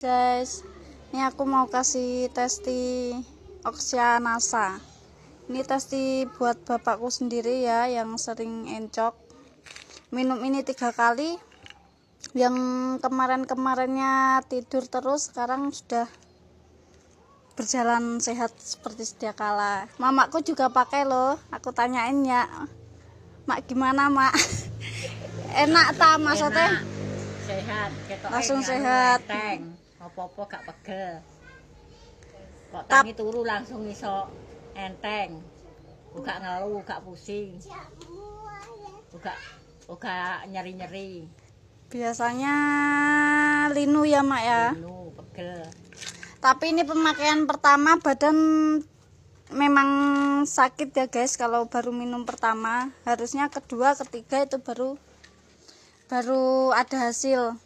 guys ini aku mau kasih testi Oksiana NASA ini testi buat bapakku sendiri ya yang sering encok minum ini tiga kali yang kemarin-kemarinnya tidur terus sekarang sudah berjalan sehat seperti sedia kala mamaku juga pakai loh aku tanyain ya mak gimana mak enak tak maksudnya enak. sehat langsung sehat apa-apa gak pegel kok tangi turu langsung iso enteng buka ngeluh gak pusing buka buka nyeri-nyeri biasanya linu ya mak ya linu pegel tapi ini pemakaian pertama badan memang sakit ya guys kalau baru minum pertama harusnya kedua ketiga itu baru baru ada hasil